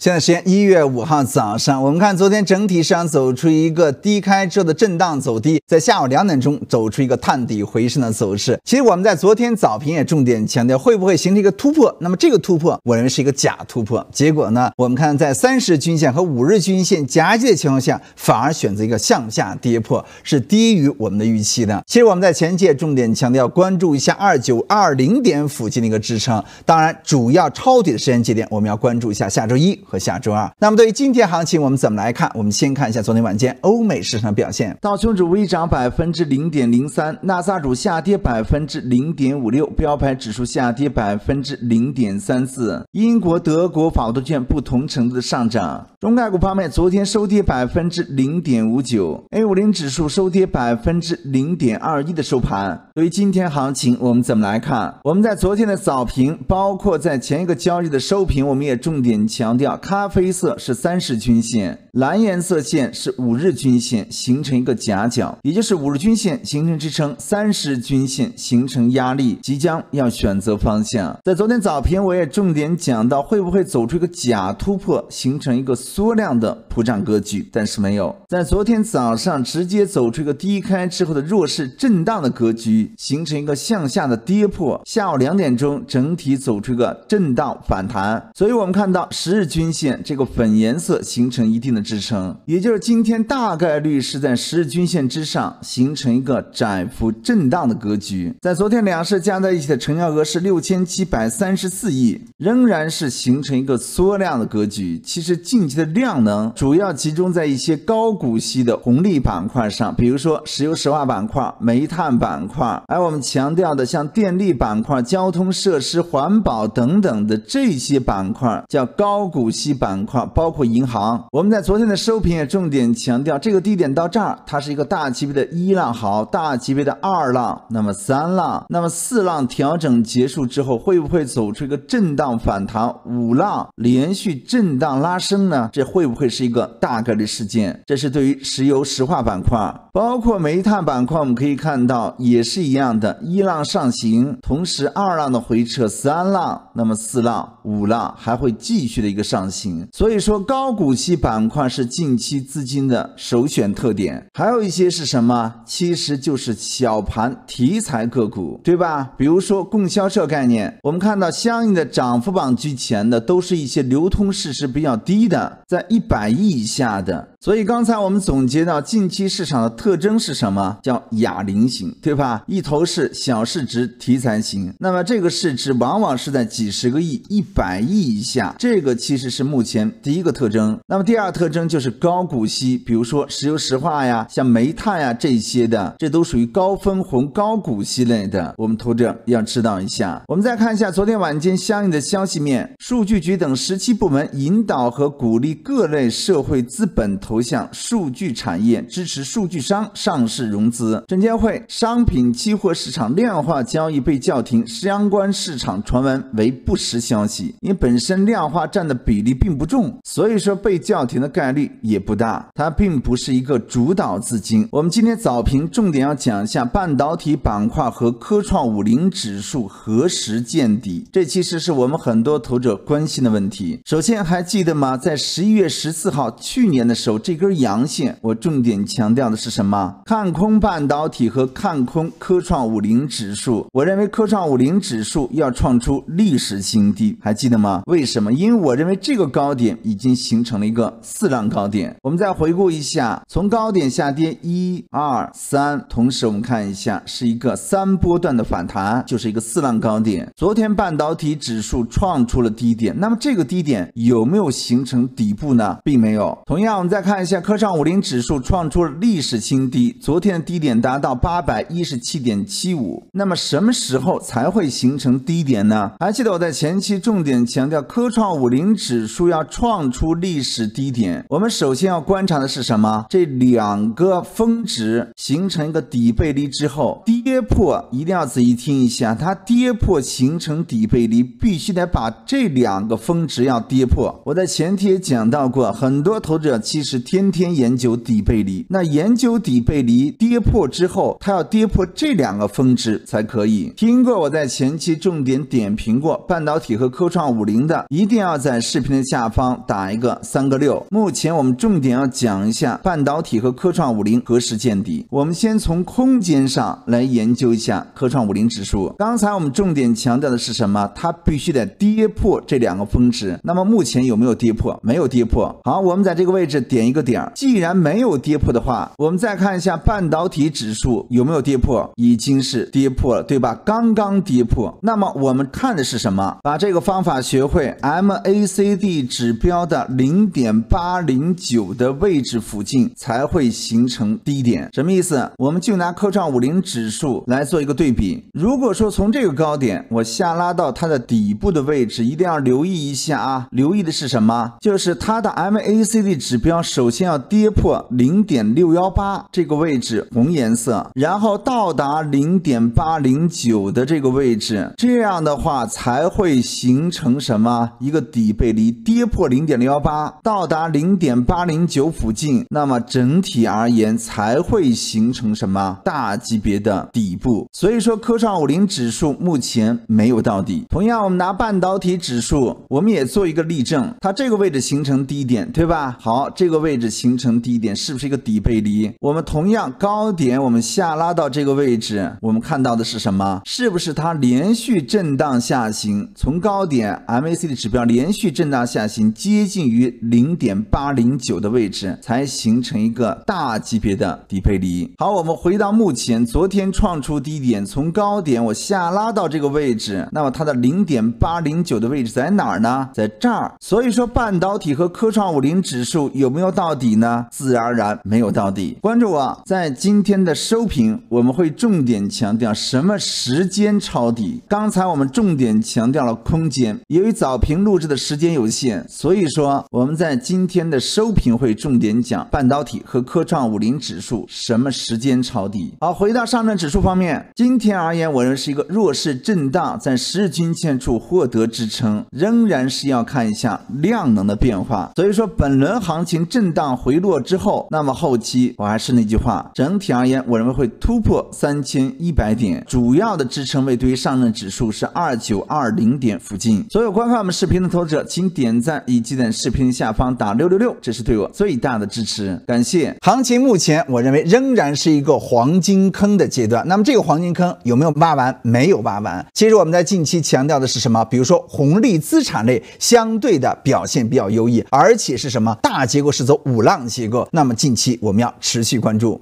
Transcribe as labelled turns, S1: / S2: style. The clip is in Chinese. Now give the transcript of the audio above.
S1: 现在时间一月五号早上，我们看昨天整体市场走出一个低开之后的震荡走低，在下午两点钟走出一个探底回升的走势。其实我们在昨天早评也重点强调，会不会形成一个突破？那么这个突破，我认为是一个假突破。结果呢，我们看在三十均线和五日均线夹击的情况下，反而选择一个向下跌破，是低于我们的预期的。其实我们在前期也重点强调，关注一下二九二零点附近的一个支撑。当然，主要抄底的时间节点，我们要关注一下下周一。和下周二。那么对于今天行情，我们怎么来看？我们先看一下昨天晚间欧美市场表现，道琼指微涨百分之零点零三，纳萨主下跌百分之零点五六，标牌指数下跌百分之零点三四。英国、德国、法国的券不同程度的上涨。中概股方面，昨天收跌百分之零点五九，A 五零指数收跌百分之零点二一的收盘。对于今天行情，我们怎么来看？我们在昨天的早评，包括在前一个交易的收评，我们也重点强调。咖啡色是三十均线，蓝颜色线是五日均线，形成一个夹角，也就是五日均线形成支撑，三十均线形成压力，即将要选择方向。在昨天早评我也重点讲到，会不会走出一个假突破，形成一个缩量的普涨格局？但是没有，在昨天早上直接走出一个低开之后的弱势震荡的格局，形成一个向下的跌破。下午两点钟整体走出一个震荡反弹，所以我们看到十日均。均线这个粉颜色形成一定的支撑，也就是今天大概率是在十日均线之上形成一个窄幅震荡的格局。在昨天两市加在一起的成交额是六千七百三十四亿，仍然是形成一个缩量的格局。其实近期的量能主要集中在一些高股息的红利板块上，比如说石油石化板块、煤炭板块，而我们强调的像电力板块、交通设施、环保等等的这些板块叫高股。息板块包括银行，我们在昨天的收评也重点强调，这个低点到这儿，它是一个大级别的一浪好，大级别的二浪，那么三浪，那么四浪调整结束之后，会不会走出一个震荡反弹，五浪连续震荡拉升呢？这会不会是一个大概率事件？这是对于石油石化板块。包括煤炭板块，我们可以看到也是一样的，一浪上行，同时二浪的回撤，三浪，那么四浪、五浪还会继续的一个上行。所以说，高股息板块是近期资金的首选特点。还有一些是什么？其实就是小盘题材个股，对吧？比如说供销社概念，我们看到相应的涨幅榜居前的，都是一些流通市值比较低的，在一百亿以下的。所以刚才我们总结到，近期市场的特征是什么？叫哑铃型，对吧？一头是小市值题材型，那么这个市值往往是在几十个亿、一百亿以下，这个其实是目前第一个特征。那么第二特征就是高股息，比如说石油石化呀、像煤炭呀这些的，这都属于高分红、高股息类的，我们投资者要知道一下。我们再看一下昨天晚间相应的消息面，数据局等十七部门引导和鼓励各类社会资本。投向数据产业，支持数据商上市融资。证监会商品期货市场量化交易被叫停，相关市场传闻为不实消息。因本身量化占的比例并不重，所以说被叫停的概率也不大。它并不是一个主导资金。我们今天早评重点要讲一下半导体板块和科创五零指数何时见底，这其实是我们很多投资者关心的问题。首先还记得吗？在十一月十四号去年的时候。这根阳线，我重点强调的是什么？看空半导体和看空科创五零指数。我认为科创五零指数要创出历史新低，还记得吗？为什么？因为我认为这个高点已经形成了一个四浪高点。我们再回顾一下，从高点下跌一二三，同时我们看一下，是一个三波段的反弹，就是一个四浪高点。昨天半导体指数创出了低点，那么这个低点有没有形成底部呢？并没有。同样，我们再看。看一下科创五零指数创出历史新低，昨天的低点达到八百一十七点七五。那么什么时候才会形成低点呢？还记得我在前期重点强调科创五零指数要创出历史低点，我们首先要观察的是什么？这两个峰值形成一个底背离之后，跌破一定要仔细听一下，它跌破形成底背离，必须得把这两个峰值要跌破。我在前天讲到过，很多投资者其实。天天研究底背离，那研究底背离跌破之后，它要跌破这两个峰值才可以。听过我在前期重点点评过半导体和科创五零的，一定要在视频的下方打一个三个六。目前我们重点要讲一下半导体和科创五零何时见底。我们先从空间上来研究一下科创五零指数。刚才我们重点强调的是什么？它必须得跌破这两个峰值。那么目前有没有跌破？没有跌破。好，我们在这个位置点。一个点，既然没有跌破的话，我们再看一下半导体指数有没有跌破，已经是跌破了，对吧？刚刚跌破，那么我们看的是什么？把这个方法学会，MACD 指标的零点八零九的位置附近才会形成低点，什么意思？我们就拿科创五零指数来做一个对比。如果说从这个高点我下拉到它的底部的位置，一定要留意一下啊，留意的是什么？就是它的 MACD 指标是。首先要跌破零点六幺八这个位置，红颜色，然后到达零点八零九的这个位置，这样的话才会形成什么一个底背离，跌破零点六幺八，到达零点八零九附近，那么整体而言才会形成什么大级别的底部。所以说科创五零指数目前没有到底。同样，我们拿半导体指数，我们也做一个例证，它这个位置形成低点，对吧？好，这个位。位置形成低点是不是一个底背离？我们同样高点，我们下拉到这个位置，我们看到的是什么？是不是它连续震荡下行？从高点 MACD 指标连续震荡下行，接近于零点八零九的位置才形成一个大级别的底背离。好，我们回到目前，昨天创出低点，从高点我下拉到这个位置，那么它的零点八零九的位置在哪儿呢？在这儿。所以说，半导体和科创五零指数有没有？到底呢？自然而然没有到底。关注我，在今天的收评，我们会重点强调什么时间抄底。刚才我们重点强调了空间，由于早评录制的时间有限，所以说我们在今天的收评会重点讲半导体和科创五零指数什么时间抄底。好，回到上证指数方面，今天而言，我认为是一个弱势震荡，在十日均线处获得支撑，仍然是要看一下量能的变化。所以说本轮行情震荡回落之后，那么后期我还是那句话，整体而言，我认为会突破三千一百点，主要的支撑位对于上证指数是二九二零点附近。所有观看我们视频的投资者，请点赞以及在视频下方打六六六，这是对我最大的支持，感谢。行情目前我认为仍然是一个黄金坑的阶段，那么这个黄金坑有没有挖完？没有挖完。其实我们在近期强调的是什么？比如说红利资产类相对的表现比较优异，而且是什么大结构是？走五浪结构，那么近期我们要持续关注。